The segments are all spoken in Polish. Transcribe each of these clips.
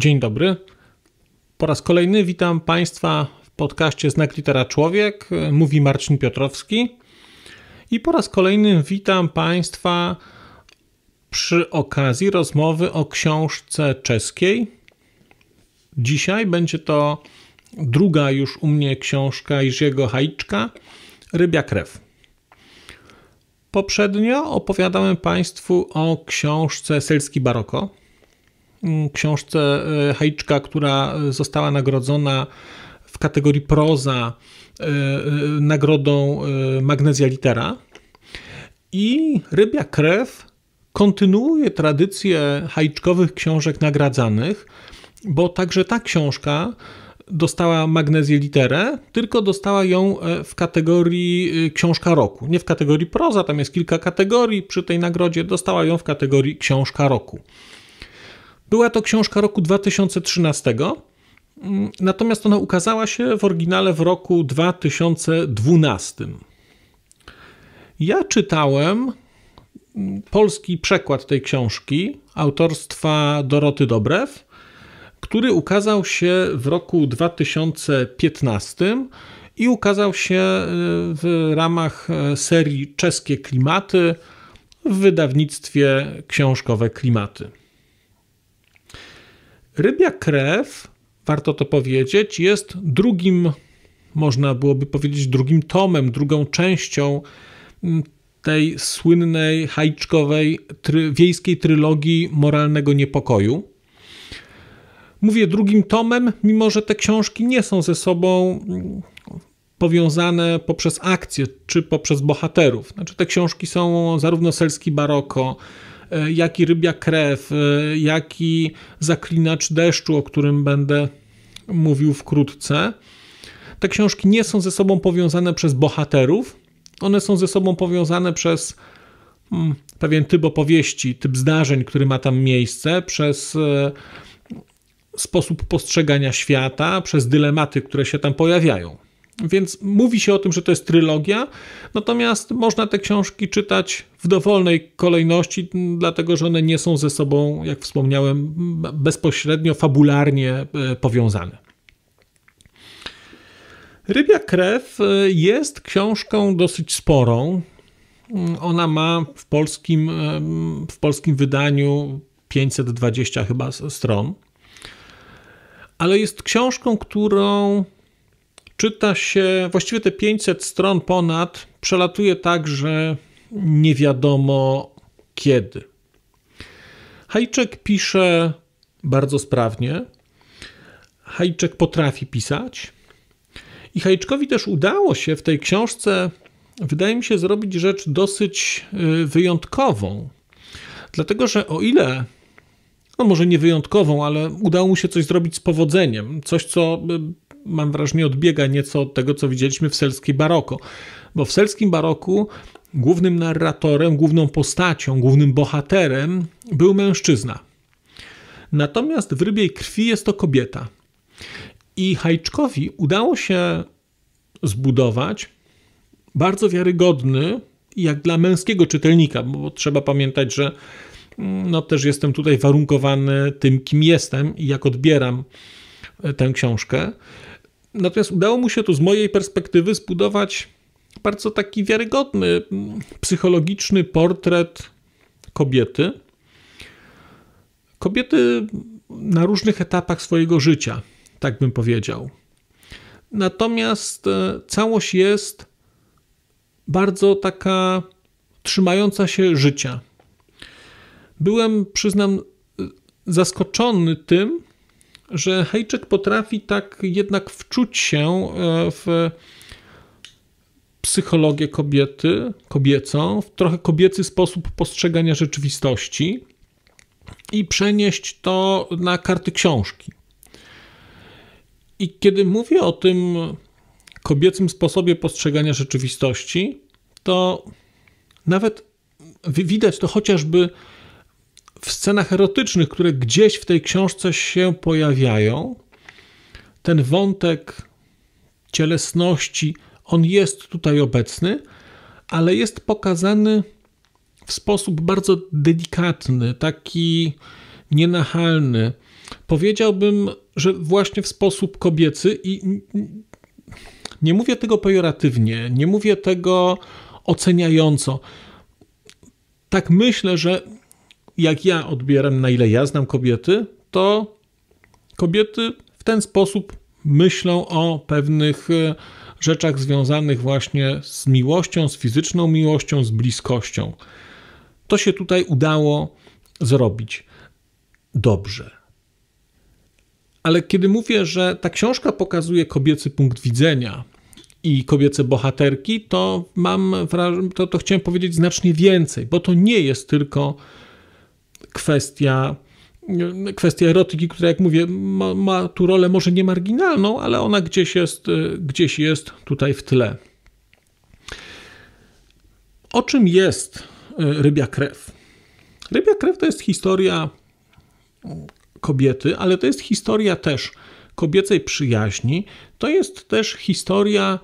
Dzień dobry. Po raz kolejny witam Państwa w podcaście Znak Litera Człowiek. Mówi Marcin Piotrowski. I po raz kolejny witam Państwa przy okazji rozmowy o książce czeskiej. Dzisiaj będzie to druga już u mnie książka Jerzego Hajczka, Rybia Krew. Poprzednio opowiadałem Państwu o książce Selski Baroko Mm, książce e, Hajczka, która e, została nagrodzona w kategorii proza e, nagrodą Magnezja Litera. I Rybia Krew kontynuuje tradycję hajczkowych książek nagradzanych, bo także ta książka dostała Magnezję Literę, tylko dostała ją w kategorii Książka Roku. Nie w kategorii proza, tam jest kilka kategorii przy tej nagrodzie, dostała ją w kategorii Książka Roku. Była to książka roku 2013, mm, natomiast ona ukazała się w oryginale w roku 2012. Ja czytałem mm, polski przekład tej książki autorstwa Doroty Dobrew, który ukazał się w roku 2015 i ukazał się e, w ramach e, serii Czeskie Klimaty w wydawnictwie książkowe Klimaty. Rybia krew, warto to powiedzieć, jest drugim, można byłoby powiedzieć, drugim tomem, drugą częścią mm, tej słynnej, hajczkowej, try, wiejskiej trylogii moralnego niepokoju. Mówię drugim tomem, mimo że te książki nie są ze sobą mm, powiązane poprzez akcje, czy poprzez bohaterów. Znaczy, te książki są zarówno Selski Baroko, E, jaki rybia krew, e, jaki zaklinacz deszczu, o którym będę mówił wkrótce. Te książki nie są ze sobą powiązane przez bohaterów, one są ze sobą powiązane przez mm, pewien typ opowieści, typ zdarzeń, który ma tam miejsce, przez e, sposób postrzegania świata, przez dylematy, które się tam pojawiają. Więc mówi się o tym, że to jest trylogia, natomiast można te książki czytać w dowolnej kolejności, dlatego że one nie są ze sobą, jak wspomniałem, bezpośrednio, fabularnie e, powiązane. Rybia Krew e, jest książką dosyć sporą. Mm, ona ma w polskim, e, w polskim wydaniu 520 chyba stron. Ale jest książką, którą czyta się właściwie te 500 stron ponad, przelatuje tak, że nie wiadomo kiedy. Hajczek pisze bardzo sprawnie. Hajczek potrafi pisać. I Hajczkowi też udało się w tej książce, wydaje mi się, zrobić rzecz dosyć y, wyjątkową. Dlatego, że o ile, no może nie wyjątkową, ale udało mu się coś zrobić z powodzeniem, coś, co y, mam wrażenie, odbiega nieco od tego, co widzieliśmy w Selskiej baroku, Bo w Selskim Baroku głównym narratorem, główną postacią, głównym bohaterem był mężczyzna. Natomiast w Rybiej Krwi jest to kobieta. I Hajczkowi udało się zbudować bardzo wiarygodny, jak dla męskiego czytelnika, bo trzeba pamiętać, że mm, no, też jestem tutaj warunkowany tym, kim jestem i jak odbieram e, tę książkę. Natomiast udało mu się tu z mojej perspektywy zbudować bardzo taki wiarygodny, psychologiczny portret kobiety. Kobiety na różnych etapach swojego życia, tak bym powiedział. Natomiast e, całość jest bardzo taka trzymająca się życia. Byłem, przyznam, e, zaskoczony tym, że Hejczek potrafi tak jednak wczuć się e, w psychologię kobiety, kobiecą, w trochę kobiecy sposób postrzegania rzeczywistości i przenieść to na karty książki. I kiedy mówię o tym kobiecym sposobie postrzegania rzeczywistości, to nawet widać to chociażby w scenach erotycznych, które gdzieś w tej książce się pojawiają, ten wątek cielesności, on jest tutaj obecny, ale jest pokazany w sposób bardzo delikatny, taki nienachalny. Powiedziałbym, że właśnie w sposób kobiecy i nie mówię tego pejoratywnie, nie mówię tego oceniająco. Tak myślę, że jak ja odbieram, na ile ja znam kobiety, to kobiety w ten sposób myślą o pewnych e, rzeczach związanych właśnie z miłością, z fizyczną miłością, z bliskością. To się tutaj udało zrobić dobrze. Ale kiedy mówię, że ta książka pokazuje kobiecy punkt widzenia i kobiece bohaterki, to mam wrażenie, to, to chciałem powiedzieć znacznie więcej, bo to nie jest tylko kwestia, mm, kwestia erotyki, która, jak mówię, ma, ma tu rolę może nie marginalną, ale ona gdzieś jest, y, gdzieś jest tutaj w tle. O czym jest y, Rybia Krew? Rybia Krew to jest historia kobiety, ale to jest historia też kobiecej przyjaźni. To jest też historia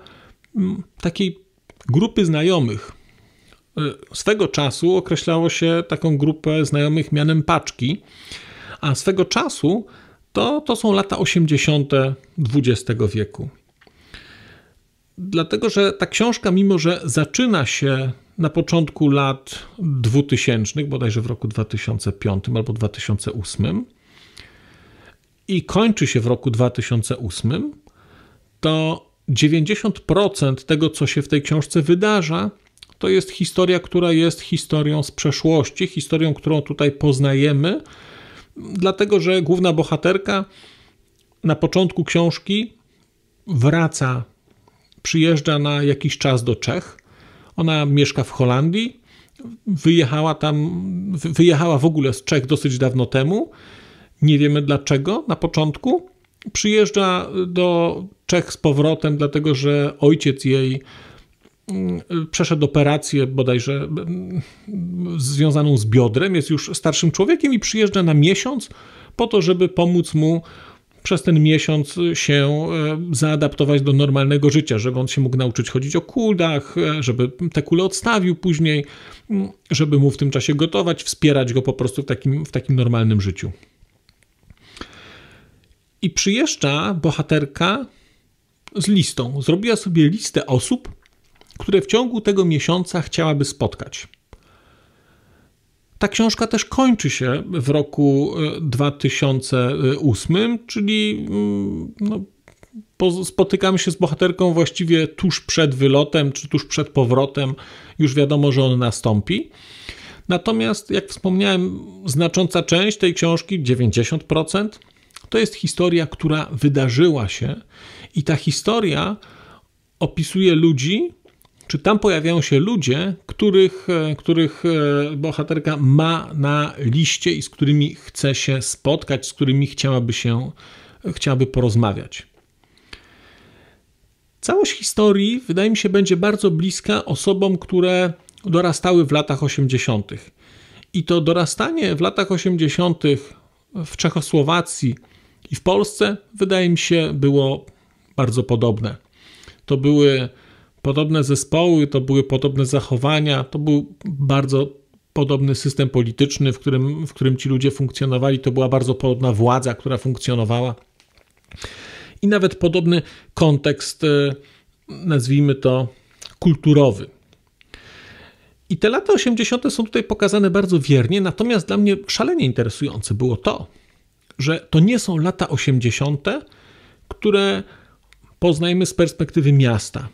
mm, takiej grupy znajomych, E, swego czasu określało się taką grupę znajomych mianem paczki, a swego czasu to, to są lata 80. XX wieku. Dlatego, że ta książka, mimo że zaczyna się na początku lat 2000, bodajże w roku 2005 albo 2008, i kończy się w roku 2008, to 90% tego, co się w tej książce wydarza, to jest historia, która jest historią z przeszłości, historią, którą tutaj poznajemy, dlatego że główna bohaterka na początku książki wraca, przyjeżdża na jakiś czas do Czech. Ona mieszka w Holandii, wyjechała tam, wyjechała w ogóle z Czech dosyć dawno temu. Nie wiemy dlaczego na początku. Przyjeżdża do Czech z powrotem, dlatego że ojciec jej Mm, przeszedł operację bodajże mm, związaną z biodrem, jest już starszym człowiekiem i przyjeżdża na miesiąc po to, żeby pomóc mu przez ten miesiąc się e, zaadaptować do normalnego życia, żeby on się mógł nauczyć chodzić o kulach, e, żeby te kule odstawił później, mm, żeby mu w tym czasie gotować, wspierać go po prostu w takim, w takim normalnym życiu. I przyjeżdża bohaterka z listą. Zrobiła sobie listę osób, które w ciągu tego miesiąca chciałaby spotkać. Ta książka też kończy się w roku 2008, e, czyli mm, no, spotykamy się z bohaterką właściwie tuż przed wylotem czy tuż przed powrotem. Już wiadomo, że on nastąpi. Natomiast, jak wspomniałem, znacząca część tej książki, 90%, to jest historia, która wydarzyła się, i ta historia opisuje ludzi, czy tam pojawiają się ludzie, których, e, których e, bohaterka ma na liście i z którymi chce się spotkać, z którymi chciałaby się chciałaby porozmawiać. Całość historii, wydaje mi się, będzie bardzo bliska osobom, które dorastały w latach 80. I to dorastanie w latach 80. w Czechosłowacji i w Polsce, wydaje mi się, było bardzo podobne. To były podobne zespoły, to były podobne zachowania, to był bardzo podobny system polityczny, w którym, w którym ci ludzie funkcjonowali, to była bardzo podobna władza, która funkcjonowała i nawet podobny kontekst, e, nazwijmy to kulturowy. I te lata 80. są tutaj pokazane bardzo wiernie, natomiast dla mnie szalenie interesujące było to, że to nie są lata 80., które poznajemy z perspektywy miasta.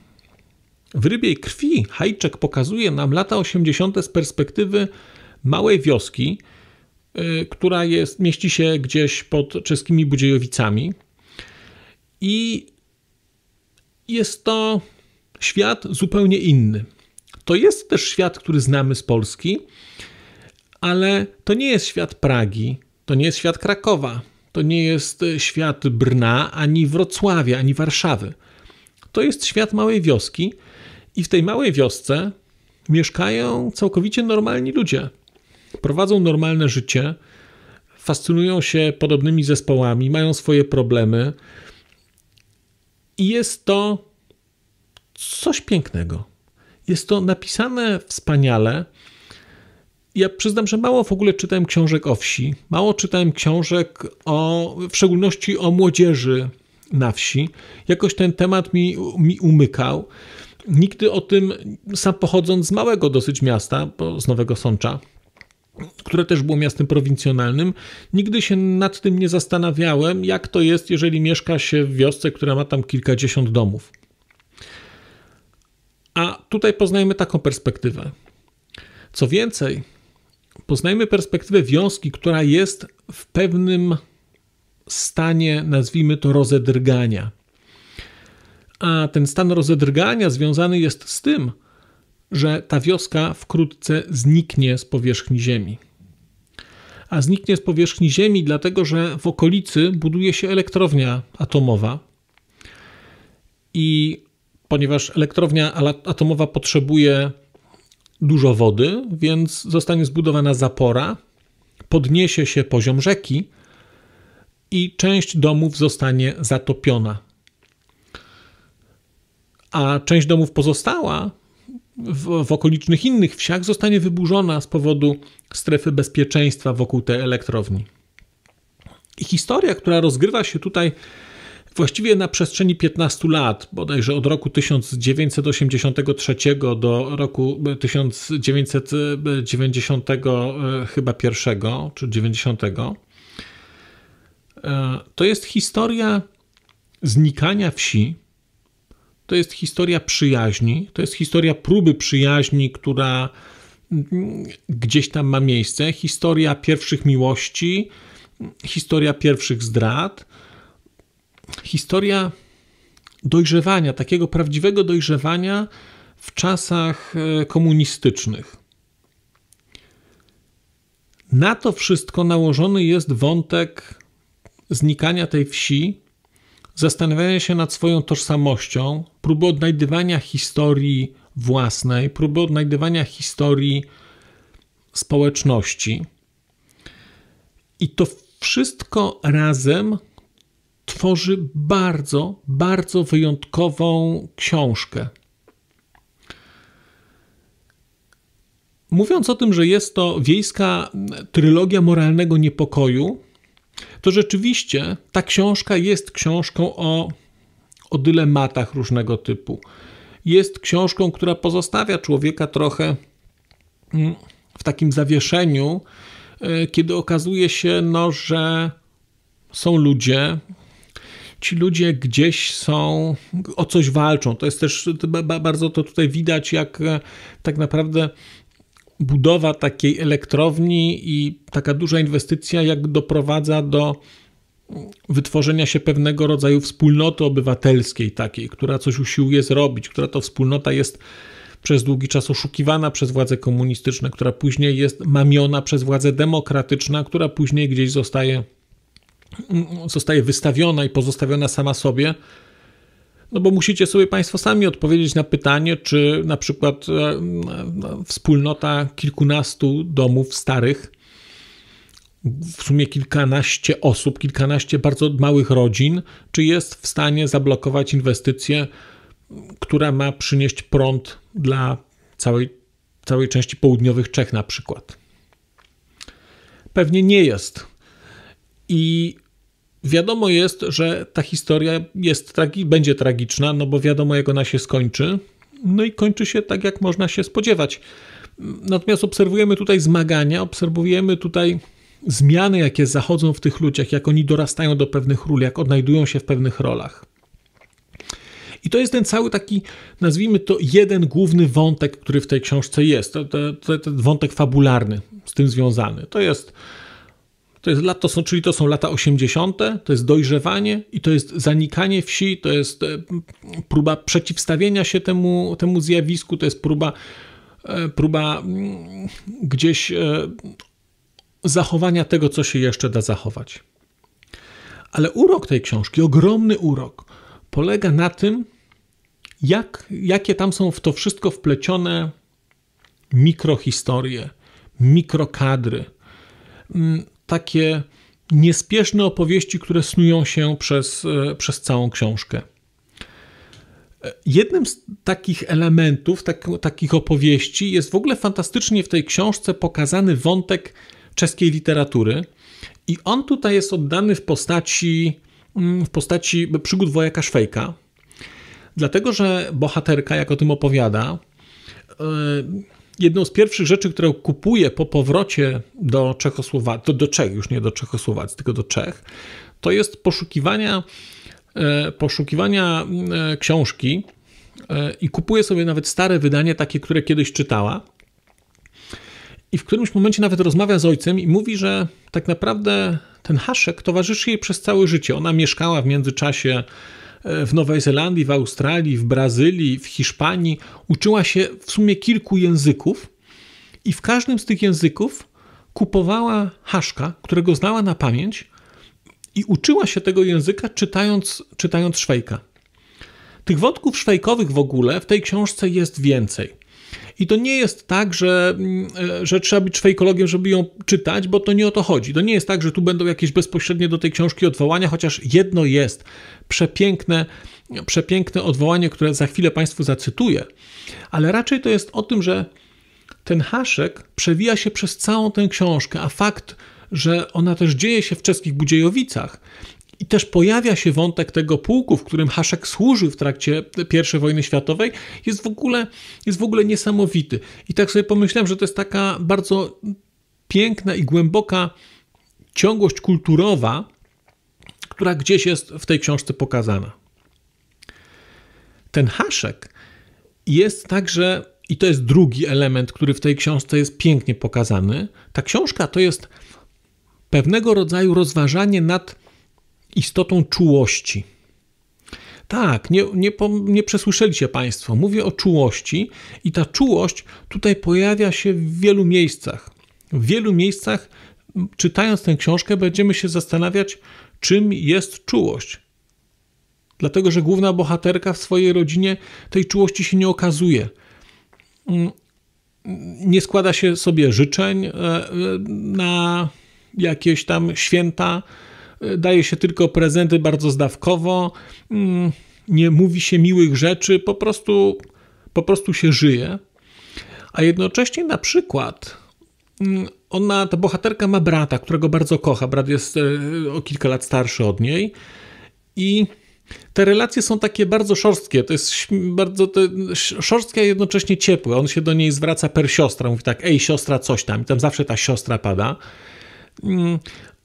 W rybiej krwi Hajczek pokazuje nam lata 80. z perspektywy małej wioski, y, która jest, mieści się gdzieś pod czeskimi Budziejowicami. I jest to świat zupełnie inny. To jest też świat, który znamy z Polski, ale to nie jest świat Pragi, to nie jest świat Krakowa, to nie jest y, świat Brna, ani Wrocławia, ani Warszawy to jest świat małej wioski i w tej małej wiosce mieszkają całkowicie normalni ludzie. Prowadzą normalne życie, fascynują się podobnymi zespołami, mają swoje problemy. I jest to coś pięknego. Jest to napisane wspaniale. Ja przyznam, że mało w ogóle czytałem książek o wsi, mało czytałem książek o, w szczególności o młodzieży na wsi. Jakoś ten temat mi, mi umykał. Nigdy o tym, sam pochodząc z małego dosyć miasta, bo z Nowego Sącza, które też było miastem prowincjonalnym, nigdy się nad tym nie zastanawiałem, jak to jest, jeżeli mieszka się w wiosce, która ma tam kilkadziesiąt domów. A tutaj poznajmy taką perspektywę. Co więcej, poznajmy perspektywę wioski, która jest w pewnym stanie, nazwijmy to, rozedrgania. A ten stan rozedrgania związany jest z tym, że ta wioska wkrótce zniknie z powierzchni ziemi. A zniknie z powierzchni ziemi, dlatego że w okolicy buduje się elektrownia atomowa. I ponieważ elektrownia atomowa potrzebuje dużo wody, więc zostanie zbudowana zapora, podniesie się poziom rzeki i część domów zostanie zatopiona. A część domów pozostała w, w, okolicznych innych wsiach zostanie wyburzona z powodu strefy bezpieczeństwa wokół tej elektrowni. I historia, która rozgrywa się tutaj właściwie na przestrzeni 15 lat, bodajże od roku 1983 do roku 1990 e, e, e, chyba pierwszego czy 90 E, to jest historia znikania wsi, to jest historia przyjaźni, to jest historia próby przyjaźni, która mm, gdzieś tam ma miejsce, historia pierwszych miłości, historia pierwszych zdrad, historia dojrzewania, takiego prawdziwego dojrzewania w czasach e, komunistycznych. Na to wszystko nałożony jest wątek znikania tej wsi, zastanawiania się nad swoją tożsamością, próby odnajdywania historii własnej, próby odnajdywania historii społeczności. I to wszystko razem tworzy bardzo, bardzo wyjątkową książkę. Mówiąc o tym, że jest to wiejska trylogia moralnego niepokoju, to rzeczywiście ta książka jest książką o, o dylematach różnego typu. Jest książką, która pozostawia człowieka trochę mm, w takim zawieszeniu, e, kiedy okazuje się, no, że są ludzie, ci ludzie gdzieś są, o coś walczą. To jest też bardzo to tutaj widać, jak e, tak naprawdę budowa takiej elektrowni i taka duża inwestycja jak doprowadza do wytworzenia się pewnego rodzaju wspólnoty obywatelskiej takiej, która coś usiłuje zrobić, która to wspólnota jest przez długi czas oszukiwana przez władze komunistyczne, która później jest mamiona przez władzę demokratyczne, która później gdzieś zostaje, mm, zostaje wystawiona i pozostawiona sama sobie. No bo musicie sobie Państwo sami odpowiedzieć na pytanie, czy na przykład e, wspólnota kilkunastu domów starych, w sumie kilkanaście osób, kilkanaście bardzo małych rodzin, czy jest w stanie zablokować inwestycję, która ma przynieść prąd dla całej, całej części południowych Czech na przykład. Pewnie nie jest. I Wiadomo jest, że ta historia jest tragi będzie tragiczna, no bo wiadomo, jak ona się skończy. No i kończy się tak, jak można się spodziewać. Natomiast obserwujemy tutaj zmagania, obserwujemy tutaj zmiany, jakie zachodzą w tych ludziach, jak oni dorastają do pewnych ról, jak odnajdują się w pewnych rolach. I to jest ten cały taki, nazwijmy to, jeden główny wątek, który w tej książce jest. To, to, to, to wątek fabularny z tym związany. To jest to, jest lat, to są, czyli to są lata 80., to jest dojrzewanie i to jest zanikanie wsi, to jest e, próba przeciwstawienia się temu, temu zjawisku, to jest próba, e, próba mm, gdzieś e, zachowania tego, co się jeszcze da zachować. Ale urok tej książki, ogromny urok, polega na tym, jak, jakie tam są w to wszystko wplecione mikrohistorie, mikrokadry. Mm, takie niespieszne opowieści, które snują się przez, e, przez całą książkę. E, jednym z takich elementów, tak, takich opowieści jest w ogóle fantastycznie w tej książce pokazany wątek czeskiej literatury. I on tutaj jest oddany w postaci, mm, w postaci przygód wojaka Szwejka. Dlatego, że bohaterka, jak o tym opowiada, yy, jedną z pierwszych rzeczy, które kupuję po powrocie do Czechosłowacji, do, do Czech, już nie do Czechosłowacji, tylko do Czech, to jest poszukiwania, e, poszukiwania e, książki e, i kupuję sobie nawet stare wydanie, takie, które kiedyś czytała. I w którymś momencie nawet rozmawia z ojcem i mówi, że tak naprawdę ten haszek towarzyszy jej przez całe życie. Ona mieszkała w międzyczasie w Nowej Zelandii, w Australii, w Brazylii, w Hiszpanii uczyła się w sumie kilku języków i w każdym z tych języków kupowała haszka, którego znała na pamięć i uczyła się tego języka czytając, czytając szwejka. Tych wątków szwejkowych w ogóle w tej książce jest więcej. I to nie jest tak, że, mm, e, że trzeba być fejkologiem, żeby ją czytać, bo to nie o to chodzi. To nie jest tak, że tu będą jakieś bezpośrednie do tej książki odwołania, chociaż jedno jest przepiękne, przepiękne odwołanie, które za chwilę Państwu zacytuję. Ale raczej to jest o tym, że ten haszek przewija się przez całą tę książkę, a fakt, że ona też dzieje się w czeskich Budziejowicach, i też pojawia się wątek tego pułku, w którym Haszek służył w trakcie I wojny światowej, jest w ogóle, jest w ogóle niesamowity. I tak sobie pomyślałem, że to jest taka bardzo piękna i głęboka ciągłość kulturowa, która gdzieś jest w tej książce pokazana. Ten Haszek jest także, i to jest drugi element, który w tej książce jest pięknie pokazany. Ta książka to jest pewnego rodzaju rozważanie nad istotą czułości. Tak, nie, nie, nie przesłyszeliście Państwo. Mówię o czułości i ta czułość tutaj pojawia się w wielu miejscach. W wielu miejscach, czytając tę książkę, będziemy się zastanawiać, czym jest czułość. Dlatego, że główna bohaterka w swojej rodzinie tej czułości się nie okazuje. Mm, nie składa się sobie życzeń e, e, na jakieś tam święta, daje się tylko prezenty bardzo zdawkowo, mm, nie mówi się miłych rzeczy, po prostu, po prostu się żyje. A jednocześnie na przykład mm, ona, ta bohaterka ma brata, którego bardzo kocha. Brat jest e, o kilka lat starszy od niej i te relacje są takie bardzo szorstkie. To jest bardzo to szorstkie, a jednocześnie ciepłe. On się do niej zwraca per siostra. Mówi tak, ej siostra, coś tam. I tam zawsze ta siostra pada. Mm,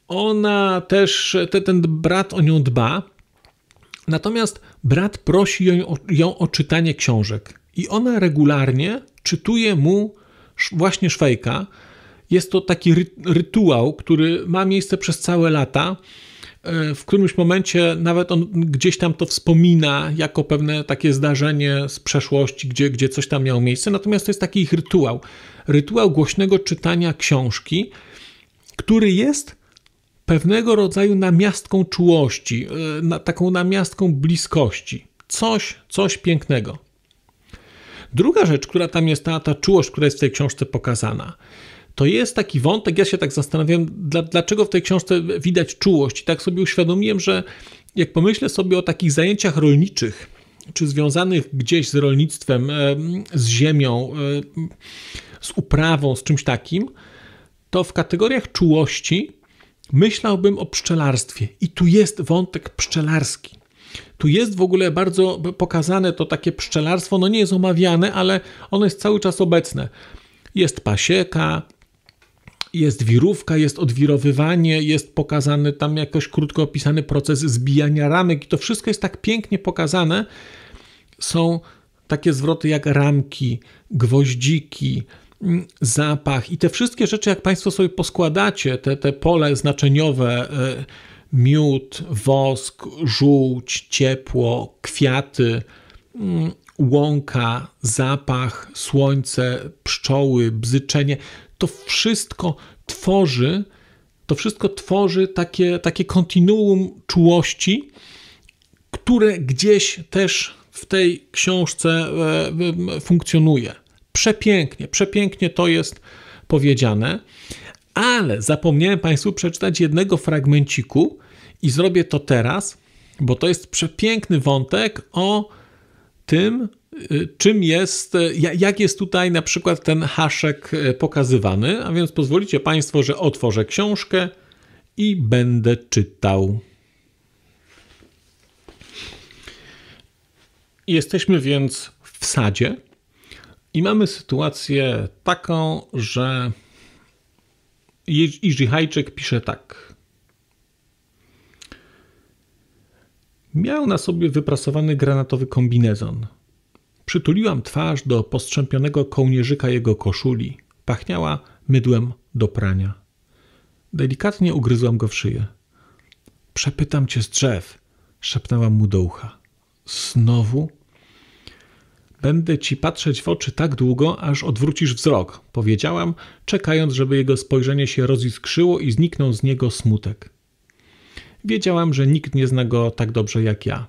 ona też, te, ten brat o nią dba, natomiast brat prosi ją, ją o czytanie książek i ona regularnie czytuje mu właśnie Szwejka. Jest to taki rytuał, który ma miejsce przez całe lata. E, w którymś momencie nawet on gdzieś tam to wspomina jako pewne takie zdarzenie z przeszłości, gdzie, gdzie coś tam miało miejsce. Natomiast to jest taki ich rytuał. Rytuał głośnego czytania książki, który jest pewnego rodzaju namiastką czułości, e, taką namiastką bliskości. Coś, coś pięknego. Druga rzecz, która tam jest, ta, ta czułość, która jest w tej książce pokazana, to jest taki wątek, ja się tak zastanawiam, dla, dlaczego w tej książce widać czułość. I tak sobie uświadomiłem, że jak pomyślę sobie o takich zajęciach rolniczych, czy związanych gdzieś z rolnictwem, e, z ziemią, e, z uprawą, z czymś takim, to w kategoriach czułości myślałbym o pszczelarstwie. I tu jest wątek pszczelarski. Tu jest w ogóle bardzo pokazane to takie pszczelarstwo, no nie jest omawiane, ale ono jest cały czas obecne. Jest pasieka, jest wirówka, jest odwirowywanie, jest pokazany tam jakoś krótko opisany proces zbijania ramek i to wszystko jest tak pięknie pokazane. Są takie zwroty jak ramki, gwoździki, zapach i te wszystkie rzeczy, jak Państwo sobie poskładacie, te, te pole znaczeniowe, y, miód, wosk, żółć, ciepło, kwiaty, mm, łąka, zapach, słońce, pszczoły, bzyczenie, to wszystko tworzy, to wszystko tworzy takie, takie kontinuum czułości, które gdzieś też w tej książce e, funkcjonuje. Przepięknie, przepięknie to jest powiedziane, ale zapomniałem Państwu przeczytać jednego fragmenciku i zrobię to teraz, bo to jest przepiękny wątek o tym, y, czym jest, y, jak jest tutaj na przykład ten haszek y, pokazywany, a więc pozwolicie Państwo, że otworzę książkę i będę czytał. Jesteśmy więc w sadzie, i mamy sytuację taką, że Iży Hajczyk pisze tak. Miał na sobie wyprasowany granatowy kombinezon. Przytuliłam twarz do postrzępionego kołnierzyka jego koszuli. Pachniała mydłem do prania. Delikatnie ugryzłam go w szyję. Przepytam cię z drzew, szepnęłam mu do ucha. Znowu? Będę ci patrzeć w oczy tak długo, aż odwrócisz wzrok, powiedziałam, czekając, żeby jego spojrzenie się roziskrzyło i zniknął z niego smutek. Wiedziałam, że nikt nie zna go tak dobrze jak ja.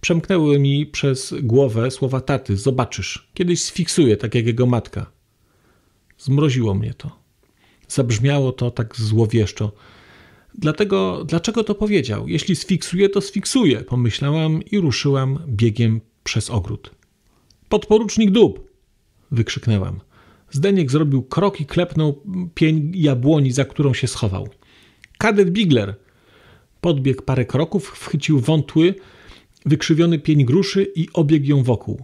Przemknęły mi przez głowę słowa taty: Zobaczysz, kiedyś sfiksuje, tak jak jego matka. Zmroziło mnie to. Zabrzmiało to tak złowieszczo. Dlatego, dlaczego to powiedział? Jeśli sfiksuje, to sfiksuje, pomyślałam i ruszyłam biegiem przez ogród. Podporucznik Dub! wykrzyknęłam. Zdeniek zrobił krok i klepnął pień jabłoni, za którą się schował. Kadet Bigler! Podbiegł parę kroków, wchycił wątły, wykrzywiony pień gruszy i obiegł ją wokół.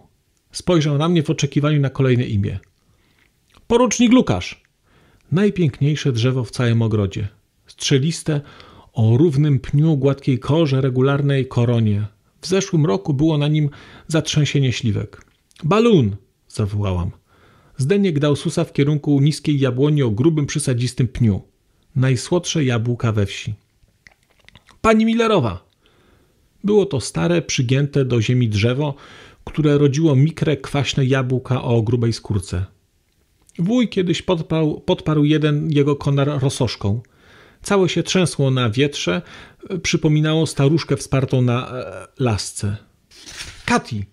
Spojrzał na mnie w oczekiwaniu na kolejne imię. Porucznik Lukasz! Najpiękniejsze drzewo w całym ogrodzie. Strzeliste, o równym pniu, gładkiej korze, regularnej koronie. W zeszłym roku było na nim zatrzęsienie śliwek. Balun! zawołałam. Zdeniek dał susa w kierunku niskiej jabłoni o grubym przysadzistym pniu. Najsłodsze jabłka we wsi. Pani Millerowa! Było to stare, przygięte do ziemi drzewo, które rodziło mikre, kwaśne jabłka o grubej skórce. Wuj kiedyś podparł, podparł jeden jego konar rososzką. Całe się trzęsło na wietrze, przypominało staruszkę wspartą na e, lasce. Kati!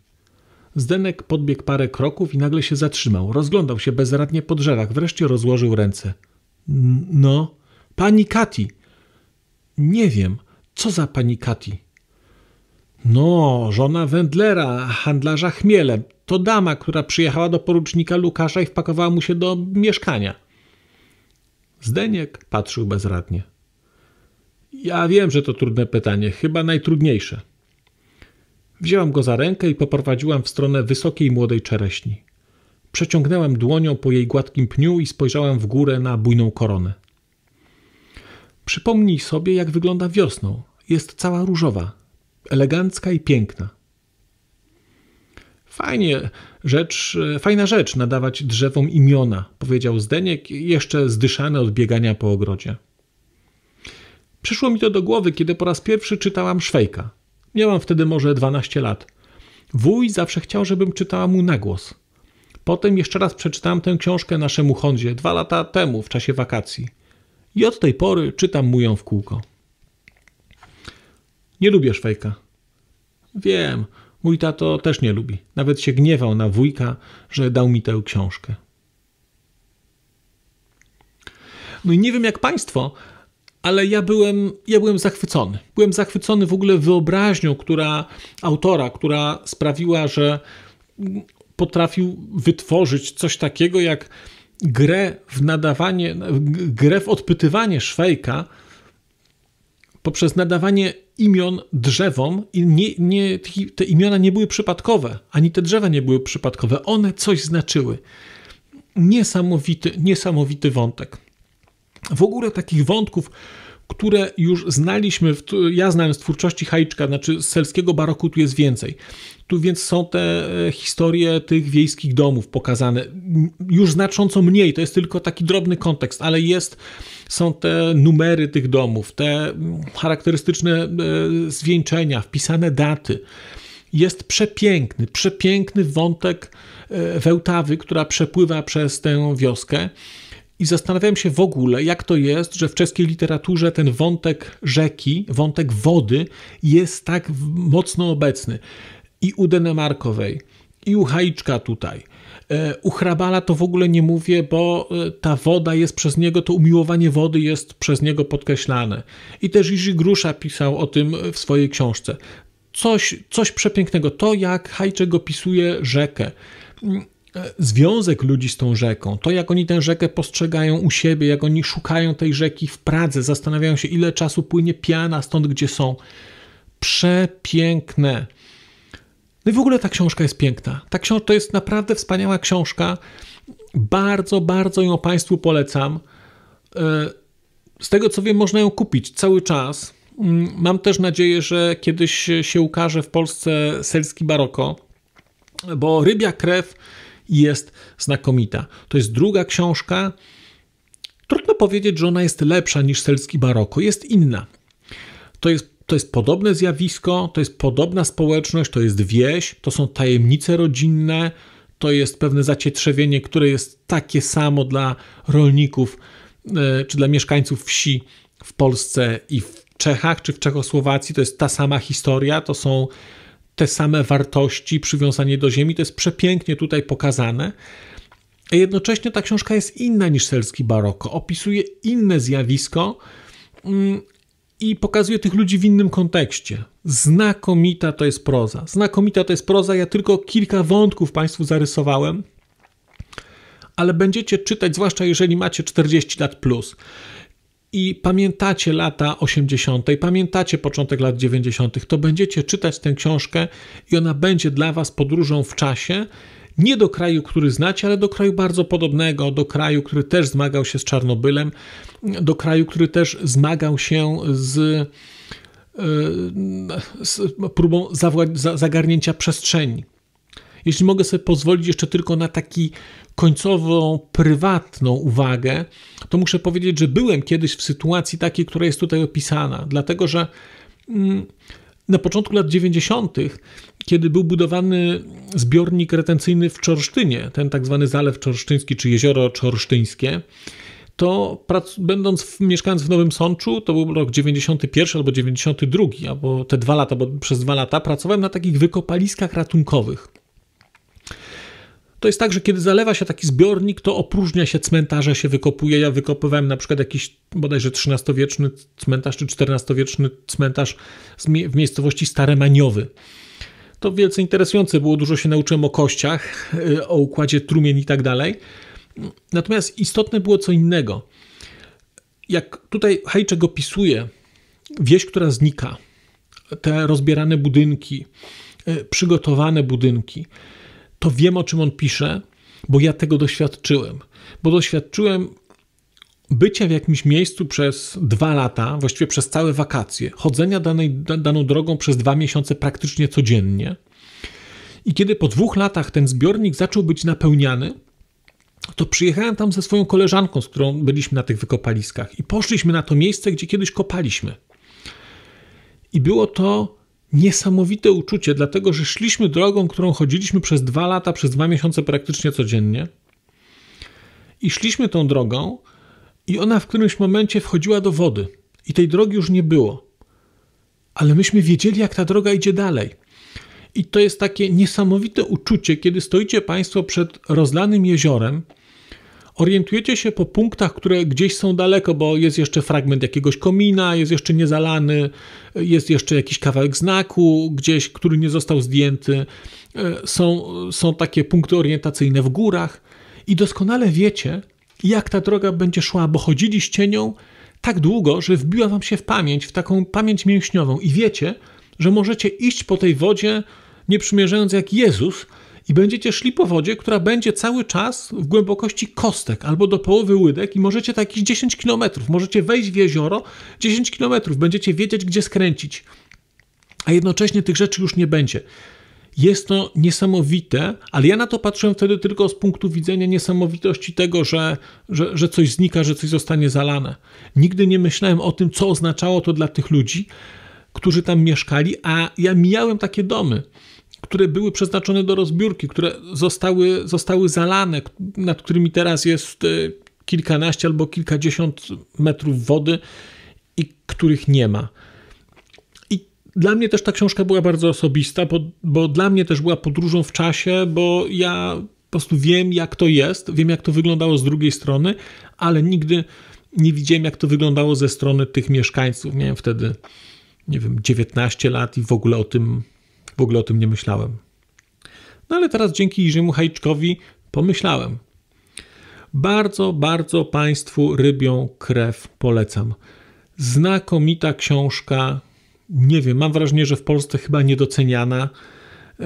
Zdenek podbiegł parę kroków i nagle się zatrzymał. Rozglądał się bezradnie po drzewach, wreszcie rozłożył ręce. No, pani Kati. Nie wiem, co za pani Kati. No, żona wędlera, handlarza chmielem. To dama, która przyjechała do porucznika Lukasza i wpakowała mu się do mieszkania. Zdeniek patrzył bezradnie. Ja wiem, że to trudne pytanie, chyba najtrudniejsze. Wzięłam go za rękę i poprowadziłam w stronę wysokiej młodej czereśni. Przeciągnęłam dłonią po jej gładkim pniu i spojrzałam w górę na bujną koronę. Przypomnij sobie, jak wygląda wiosną. Jest cała różowa, elegancka i piękna. Fajnie, rzecz, e, fajna rzecz nadawać drzewom imiona, powiedział Zdeniek, jeszcze zdyszany od biegania po ogrodzie. Przyszło mi to do głowy, kiedy po raz pierwszy czytałam Szwejka – Miałam wtedy może 12 lat. Wuj zawsze chciał, żebym czytała mu na głos. Potem jeszcze raz przeczytałam tę książkę naszemu Hondzie dwa lata temu w czasie wakacji. I od tej pory czytam mu ją w kółko. Nie lubię Szwajka. Wiem, mój tato też nie lubi. Nawet się gniewał na wujka, że dał mi tę książkę. No i nie wiem jak państwo, ale ja byłem, ja byłem zachwycony. Byłem zachwycony w ogóle wyobraźnią, która autora, która sprawiła, że potrafił wytworzyć coś takiego jak grę w nadawanie, grę w odpytywanie szwejka poprzez nadawanie imion drzewom i nie, nie, te imiona nie były przypadkowe, ani te drzewa nie były przypadkowe, one coś znaczyły. Niesamowity, niesamowity wątek w ogóle takich wątków, które już znaliśmy, ja znałem z twórczości Hajczka, znaczy z selskiego baroku tu jest więcej. Tu więc są te e, historie tych wiejskich domów pokazane. Już znacząco mniej, to jest tylko taki drobny kontekst, ale jest, są te numery tych domów, te charakterystyczne e, zwieńczenia, wpisane daty. Jest przepiękny, przepiękny wątek e, Wełtawy, która przepływa przez tę wioskę i zastanawiałem się w ogóle, jak to jest, że w czeskiej literaturze ten wątek rzeki, wątek wody jest tak mocno obecny. I u Denemarkowej, i u Haiczka tutaj. E, u Hrabala to w ogóle nie mówię, bo e, ta woda jest przez niego, to umiłowanie wody jest przez niego podkreślane. I też Iży Grusza pisał o tym w swojej książce. Coś, coś przepięknego. To, jak Hajczek opisuje rzekę mm, E, związek ludzi z tą rzeką, to jak oni tę rzekę postrzegają u siebie, jak oni szukają tej rzeki w Pradze, zastanawiają się, ile czasu płynie piana stąd, gdzie są. Przepiękne. No i w ogóle ta książka jest piękna. Ta książka to jest naprawdę wspaniała książka. Bardzo, bardzo ją Państwu polecam. E, z tego co wiem, można ją kupić cały czas. Mm, mam też nadzieję, że kiedyś się ukaże w Polsce Selski Baroko, bo Rybia Krew jest znakomita. To jest druga książka. Trudno powiedzieć, że ona jest lepsza niż Selski Baroko, jest inna. To jest, to jest podobne zjawisko, to jest podobna społeczność, to jest wieś, to są tajemnice rodzinne, to jest pewne zacietrzewienie, które jest takie samo dla rolników e, czy dla mieszkańców wsi w Polsce i w Czechach czy w Czechosłowacji. To jest ta sama historia, to są te same wartości, przywiązanie do ziemi. To jest przepięknie tutaj pokazane. A jednocześnie ta książka jest inna niż selski baroko. Opisuje inne zjawisko mm, i pokazuje tych ludzi w innym kontekście. Znakomita to jest proza. Znakomita to jest proza. Ja tylko kilka wątków Państwu zarysowałem, ale będziecie czytać, zwłaszcza jeżeli macie 40 lat plus i pamiętacie lata 80., pamiętacie początek lat 90., to będziecie czytać tę książkę i ona będzie dla Was podróżą w czasie. Nie do kraju, który znacie, ale do kraju bardzo podobnego, do kraju, który też zmagał się z Czarnobylem, do kraju, który też zmagał się z, e, z próbą zagarnięcia przestrzeni. Jeśli mogę sobie pozwolić jeszcze tylko na taki końcową, prywatną uwagę, to muszę powiedzieć, że byłem kiedyś w sytuacji takiej, która jest tutaj opisana, dlatego że mm, na początku lat 90., kiedy był budowany zbiornik retencyjny w Czorsztynie, ten tak zwany Zalew Czorsztyński czy Jezioro Czorsztyńskie, to prac, będąc w, mieszkając w Nowym Sączu, to był rok 91 albo 92, albo te dwa lata, bo przez dwa lata pracowałem na takich wykopaliskach ratunkowych to jest tak, że kiedy zalewa się taki zbiornik, to opróżnia się cmentarze, się wykopuje. Ja wykopywałem na przykład jakiś bodajże XIII-wieczny cmentarz czy XIV-wieczny cmentarz w miejscowości Stare Maniowy. To wielce interesujące było, dużo się nauczyłem o kościach, y, o układzie trumien i tak dalej. Natomiast istotne było co innego. Jak tutaj Hajczek opisuje wieś, która znika, te rozbierane budynki, y, przygotowane budynki – to wiem, o czym on pisze, bo ja tego doświadczyłem. Bo doświadczyłem bycia w jakimś miejscu przez dwa lata, właściwie przez całe wakacje, chodzenia danej, daną drogą przez dwa miesiące praktycznie codziennie. I kiedy po dwóch latach ten zbiornik zaczął być napełniany, to przyjechałem tam ze swoją koleżanką, z którą byliśmy na tych wykopaliskach i poszliśmy na to miejsce, gdzie kiedyś kopaliśmy. I było to niesamowite uczucie, dlatego że szliśmy drogą, którą chodziliśmy przez dwa lata, przez dwa miesiące praktycznie codziennie. I szliśmy tą drogą, i ona w którymś momencie wchodziła do wody, i tej drogi już nie było. Ale myśmy wiedzieli, jak ta droga idzie dalej. I to jest takie niesamowite uczucie, kiedy stoicie Państwo przed rozlanym jeziorem, Orientujecie się po punktach, które gdzieś są daleko, bo jest jeszcze fragment jakiegoś komina, jest jeszcze niezalany, jest jeszcze jakiś kawałek znaku gdzieś, który nie został zdjęty. E, są, są takie punkty orientacyjne w górach i doskonale wiecie, jak ta droga będzie szła, bo chodziliście nią tak długo, że wbiła wam się w pamięć, w taką pamięć mięśniową i wiecie, że możecie iść po tej wodzie, nie przymierzając jak Jezus, i będziecie szli po wodzie, która będzie cały czas w głębokości kostek albo do połowy łydek i możecie takich 10 km, możecie wejść w jezioro 10 km, będziecie wiedzieć, gdzie skręcić, a jednocześnie tych rzeczy już nie będzie. Jest to niesamowite, ale ja na to patrzyłem wtedy tylko z punktu widzenia niesamowitości tego, że, że, że coś znika, że coś zostanie zalane. Nigdy nie myślałem o tym, co oznaczało to dla tych ludzi, którzy tam mieszkali, a ja mijałem takie domy które były przeznaczone do rozbiórki, które zostały, zostały zalane, nad którymi teraz jest e, kilkanaście albo kilkadziesiąt metrów wody i których nie ma. I dla mnie też ta książka była bardzo osobista, bo, bo dla mnie też była podróżą w czasie, bo ja po prostu wiem, jak to jest, wiem, jak to wyglądało z drugiej strony, ale nigdy nie widziałem, jak to wyglądało ze strony tych mieszkańców. Miałem wtedy, nie wiem, 19 lat i w ogóle o tym w ogóle o tym nie myślałem. No ale teraz dzięki Jimmy'emu Hajczkowi pomyślałem. Bardzo, bardzo Państwu rybią krew polecam. Znakomita książka. Nie wiem, mam wrażenie, że w Polsce chyba niedoceniana. E,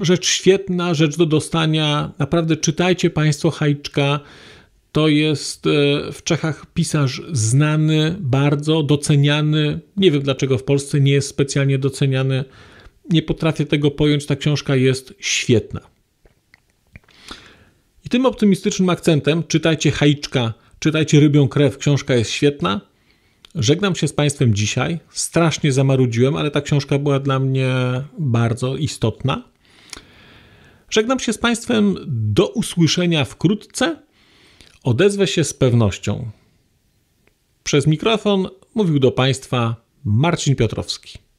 rzecz świetna, rzecz do dostania. Naprawdę czytajcie Państwo Hajczka. To jest e, w Czechach pisarz znany, bardzo doceniany. Nie wiem dlaczego w Polsce nie jest specjalnie doceniany nie potrafię tego pojąć, ta książka jest świetna. I tym optymistycznym akcentem czytajcie Hajczka, czytajcie Rybią Krew, książka jest świetna. Żegnam się z Państwem dzisiaj. Strasznie zamarudziłem, ale ta książka była dla mnie bardzo istotna. Żegnam się z Państwem do usłyszenia wkrótce. Odezwę się z pewnością. Przez mikrofon mówił do Państwa Marcin Piotrowski.